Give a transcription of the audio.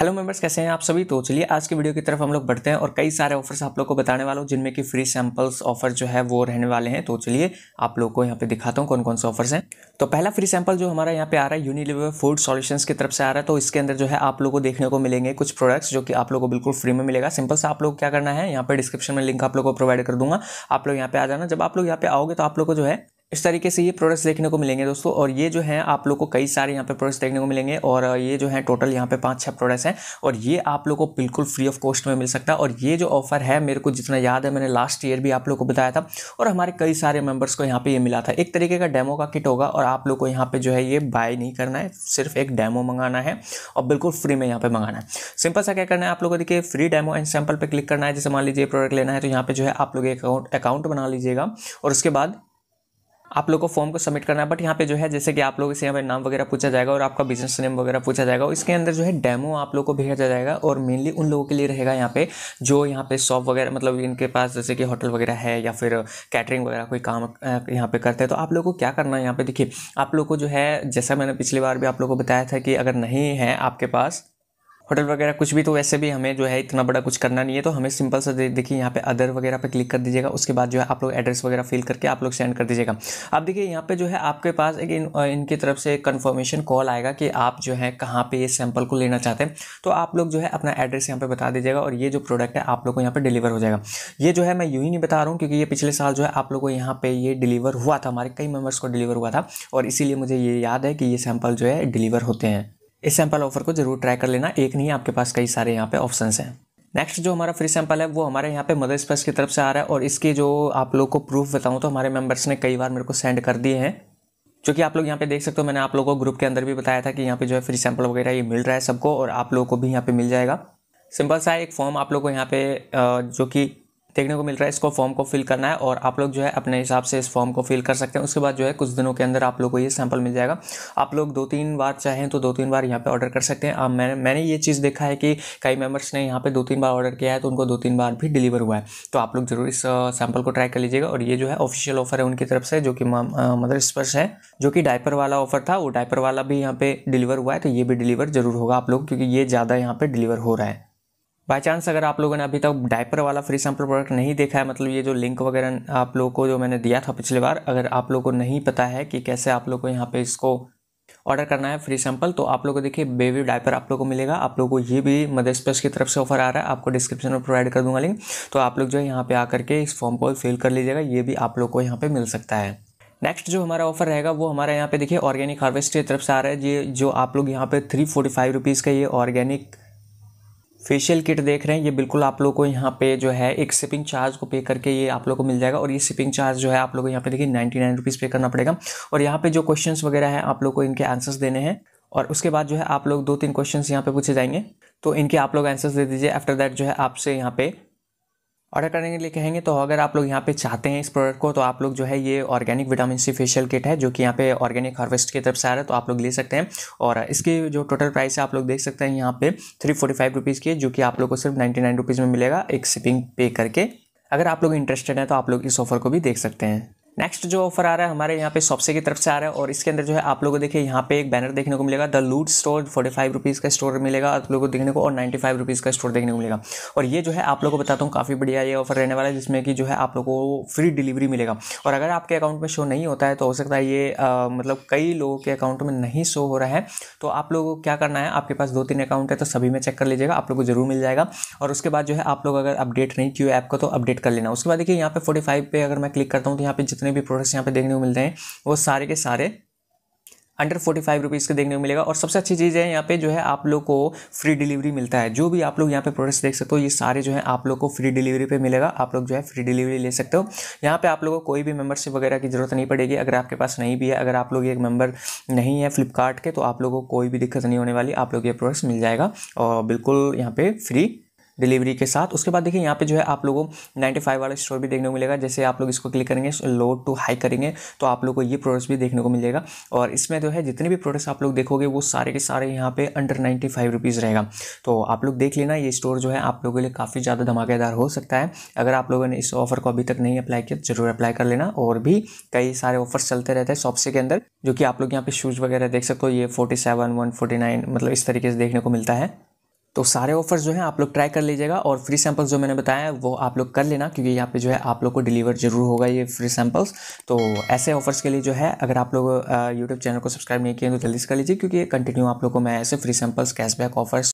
hello members कैसे हैं आप सभी तो चलिए आज की वीडियो की तरफ हम लोग बढ़ते हैं और कई सारे ऑफर्स आप लोग को बताने वाला हूँ जिनमें कि फ्री सैंपल्स ऑफर जो है वो रहने वाले हैं तो चलिए आप लोग को यहाँ पे दिखाता हूँ कौन कौन से ऑफर्स हैं तो पहला फ्री सैंपल जो हमारा यहाँ पे आ रहा है यूनिलिवर फूड सॉल्यूशन की तरफ से आ रहा है तो इसके अंदर जो है आप लोग को देखने को मिलेंगे कुछ प्रोडक्ट्स जो कि आप लोग को बिल्कुल फ्री में मिलेगा सिंपल से आप लोग क्या करना है यहाँ पर डिस्क्रिप्शन में लिंक आप लोग को प्रोवाइड कर दूंगा आप लोग यहाँ पे आ जाना जब आप लोग यहाँ पे आओगे तो आप लोग को जो है इस तरीके से ये प्रोडक्ट्स देखने को मिलेंगे दोस्तों और ये जो है आप लोग को कई सारे यहाँ पे प्रोडक्ट्स देखने को मिलेंगे और ये जो है टोटल यहाँ पे पाँच छः प्रोडक्ट्स हैं और ये आप लोग को बिल्कुल फ्री ऑफ कॉस्ट में मिल सकता है और ये जो ऑफर है मेरे को जितना याद है मैंने लास्ट ईयर भी आप लोग को बताया था और हमारे कई सारे मेम्बर्स को यहाँ पर ये मिला था एक तरीके का डेमो का किट होगा और आप लोग को यहाँ पर जो है ये बाय नहीं करना है सिर्फ एक डैमो मंगाना है और बिल्कुल फ्री में यहाँ पर मंगाना है सिंपल सा क्या करना है आप लोग को देखिए फ्री डैमो एंड सैम्पल पर क्लिक करना है जैसे मान लीजिए प्रोडक्ट लेना है तो यहाँ पर जो है आप लोग एक अकाउंट अकाउंट बना लीजिएगा और उसके बाद आप लोग को फॉर्म को सबमिट करना है बट यहाँ पे जो है जैसे कि आप लोग इसे यहाँ पे नाम वगैरह पूछा जाएगा और आपका बिजनेस नेम वगैरह पूछा जाएगा इसके अंदर जो है डेमो आप लोग को भेजा जाएगा और मेनली उन लोगों के लिए रहेगा यहाँ पे जो यहाँ पे शॉप वगैरह मतलब इनके पास जैसे कि होटल वगैरह है या फिर कैटरिंग वगैरह कोई काम यहाँ पे करते हैं तो आप लोग को क्या करना है यहाँ पे देखिए आप लोग को जो है जैसा मैंने पिछली बार भी आप लोग को बताया था कि अगर नहीं है आपके पास होटल वगैरह कुछ भी तो वैसे भी हमें जो है इतना बड़ा कुछ करना नहीं है तो हमें सिंपल सा देखिए यहाँ पे अदर वगैरह पे क्लिक कर दीजिएगा उसके बाद जो है आप लोग एड्रेस वगैरह फिल करके आप लोग सेंड कर दीजिएगा अब देखिए यहाँ पे जो है आपके पास एक इन, इनकी तरफ से कन्फर्मेशन कॉल आएगा कि आप जो है कहाँ पर ये सैम्पल को लेना चाहते हैं तो आप लोग जो है अपना एड्रेस यहाँ पर बता दीजिएगा और ये जो प्रोडक्ट है आप लोग को यहाँ पर डिलीवर हो जाएगा ये जो है मैं यूँ ही नहीं बता रहा हूँ क्योंकि ये पिछले साल जो है आप लोग को यहाँ पर ये डिलीवर हुआ था हमारे कई मेम्बर्स को डिलीवर हुआ था और इसीलिए मुझे ये याद है कि ये सैम्पल जो है डिलीवर होते हैं इस सैंपल ऑफर को जरूर ट्राई कर लेना एक नहीं आपके पास कई सारे यहाँ पे ऑप्शन हैं नेक्स्ट जो हमारा फ्री सैंपल है वो हमारे यहाँ पे मदर स्पेस की तरफ से आ रहा है और इसके जो आप लोग को प्रूफ बताऊँ तो हमारे मेम्बर्स ने कई बार मेरे को सेंड कर दिए हैं जो कि आप लोग यहाँ पे देख सकते हो मैंने आप लोगों को ग्रुप के अंदर भी बताया था कि यहाँ पे जो है फ्री सैंपल वगैरह ये मिल रहा है सबको और आप लोगों को भी यहाँ पे मिल जाएगा सिंपल सा एक फॉर्म आप लोग को यहाँ पे जो कि देखने को मिल रहा है इसको फॉर्म को फिल करना है और आप लोग जो है अपने हिसाब से इस फॉर्म को फिल कर सकते हैं उसके बाद जो है कुछ दिनों के अंदर आप लोग को ये सैंपल मिल जाएगा आप लोग दो तीन बार चाहें तो दो तीन बार यहाँ पर ऑर्डर कर सकते हैं मैंने मैंने ये चीज़ देखा है कि कई मेम्बर्स ने यहाँ पर दो तीन बार ऑर्डर किया है तो उनको दो तीन बार भी डिलीवर हुआ है तो आप लोग जरूर इस सैंपल को ट्राई कर लीजिएगा और ये जो है ऑफिशियल ऑफर है उनकी तरफ से जो कि मदर स्पर्श है जो कि डायपर वाला ऑफर था वो डायपर वाला भी यहाँ पे डिलीवर हुआ है तो ये भी डिलीवर जरूर होगा आप लोग क्योंकि ये ज़्यादा यहाँ पे डिलीवर हो रहा है बाय चांस अगर आप लोगों ने अभी तक डायपर वाला फ्री सैम्पल प्रोडक्ट नहीं देखा है मतलब ये जो लिंक वगैरह आप लोगों को जो मैंने दिया था पिछली बार अगर आप लोगों को नहीं पता है कि कैसे आप लोग को यहाँ पे इसको ऑर्डर करना है फ्री सैम्पल तो आप लोग को देखिए बेबी डायपर आप लोग को मिलेगा आप लोग को ये भी मदर स्पेस की तरफ से ऑफर आ रहा है आपको डिस्क्रिप्शन में प्रोवाइड कर दूंगा लिंक तो आप लोग जो है यहाँ पे आकर के इस फॉर्म को फिल कर लीजिएगा ये भी आप लोग को यहाँ पे मिल सकता है नेक्स्ट जो हमारा ऑफर रहेगा वो हमारा यहाँ पे देखिए ऑर्गेनिक हार्वेस्ट की तरफ से आ रहा है ये जो आप लोग यहाँ पे थ्री फोर्टी फाइव रुपीज़ का ये ऑर्गेनिक फेशियल किट देख रहे हैं ये बिल्कुल आप लोग को यहाँ पे जो है एक शिपिंग चार्ज को पे करके ये आप लोग को मिल जाएगा और ये शिपिंग चार्ज जो है आप लोग को यहाँ पे देखिए नाइन्टी नाइन रुपीज़ पे करना पड़ेगा और यहाँ पे जो क्वेश्चंस वगैरह हैं आप लोग को इनके आंसर्स देने हैं और उसके बाद जो है आप लोग दो तीन क्वेश्चन यहाँ पे पूछे जाएंगे तो इनके आप लोग आंसर्स दे दीजिए आफ्टर दैट जो है आपसे यहाँ पे ऑर्डर करने के लिए कहेंगे तो अगर आप लोग यहाँ पे चाहते हैं इस प्रोडक्ट को तो आप लोग जो है ये organic vitamin C facial kit है जो कि यहाँ पे ऑर्गेनिक हार्वेस्ट की तरफ से आ रहा है तो आप लोग ले सकते हैं और इसकी जो टोटल प्राइस है आप लोग देख सकते हैं यहाँ पे थ्री फोर्टी फाइव रुपीज़ की जो कि आप लोग को सिर्फ नाइन्टी नाइन रुपीज़ में मिलेगा एक शिपिंग पे करके अगर आप लोग इंटरेस्टेड हैं तो आप लोग इस ऑफर को भी देख सकते हैं नेक्स्ट जो ऑफर आ रहा है हमारे यहाँ पे सॉपसे की तरफ से आ रहा है और इसके अंदर जो है आप लोगों को देखिए यहाँ पे एक बैनर देखने को मिलेगा the loot store forty five rupees का स्टोर मिलेगा आप लोगों को देखने को और नाइन्टी फाइव रुपीज़ का स्टोर देखने को मिलेगा और ये जो है आप लोगों को बताता हूँ काफ़ी बढ़िया ये ऑफर रहने वाला है जिसमें कि जो है आप लोगों को फ्री डिलीवरी मिलेगा और अगर आपके अकाउंट में शो नहीं होता है तो हो सकता है ये आ, मतलब कई लोगों के अकाउंट में नहीं शो हो रहा है तो आप लोगों को क्या करना है आपके पास दो तीन अकाउंट है तो सभी में चेक कर लीजिएगा आप लोग को ज़रूर मिल जाएगा और उसके बाद जो है आप लोग अगर अपडेट नहीं किए ऐप का तो अपडेट कर लेना उसके बाद देखिए यहाँ पे फोर्टी पे अगर मैं क्लिक करता हूँ तो यहाँ पर जितने भी प्रोडक्ट्स यहाँ पे देखने को मिलते हैं वो सारे के सारे अंडर फोर्टी फाइव रुपीज़ का देखने को मिलेगा और सबसे अच्छी चीज़ है यहाँ पे जो है आप लोग को फ्री डिलीवरी मिलता है जो भी आप लोग यहाँ पे प्रोडक्ट्स देख सकते हो ये सारे जो है आप लोग को फ्री डिलीवरी पे मिलेगा आप लोग जो है फ्री डिलीवरी ले सकते हो यहाँ पे आप लोगों को कोई भी मेंबरशिप वगैरह की जरूरत नहीं पड़ेगी अगर आपके पास नहीं भी है अगर आप लोग एक मेम्बर नहीं है फ्लिपकार्ट के तो आप लोगों को कोई भी दिक्कत नहीं होने वाली आप लोग ये प्रोडक्ट्स मिल जाएगा और बिल्कुल यहाँ पर फ्री डिलीवरी के साथ उसके बाद देखिए यहाँ पे जो है आप लोगों को नाइन्टी फाइव वाला स्टोर भी देखने को मिलेगा जैसे आप लोग इसको क्लिक करेंगे लो टू हाई करेंगे तो आप लोग को ये प्रोडक्ट्स भी देखने को मिलेगा और इसमें जो है जितने भी प्रोडक्ट्स आप लोग देखोगे वो सारे के सारे यहाँ पे अंडर नाइन्टी फाइव रुपीज़ रहेगा तो आप लोग देख लेना ये स्टोर जो है आप लोगों के लिए काफ़ी ज़्यादा धमाकेदार हो सकता है अगर आप लोगों ने इस ऑफर को अभी तक नहीं अप्लाई किया तो जरूर अप्लाई कर लेना और भी कई सारे ऑफर्स चलते रहते हैं सॉप्स के अंदर जो कि आप लोग यहाँ पे शूज़ वगैरह देख सकते हो ये forty seven one forty nine मतलब इस तरीके से देखने को मिलता है तो सारे ऑफर्स जो हैं आप लोग ट्राई कर लीजिएगा और फ्री सैम्पल्स जो मैंने बताया वो आप लोग कर लेना क्योंकि यहाँ पे जो है आप लोग को डिलीवर जरूर होगा ये फ्री सैम्पल्स तो ऐसे ऑफर्स के लिए जो है अगर आप लोग यूट्यूब चैनल को सब्सक्राइब नहीं किए तो जल्दी से कर लीजिए क्योंकि कंटिन्यू आप लोग को मैं ऐसे फ्री सैम्पल्स कैशबैक ऑफर्स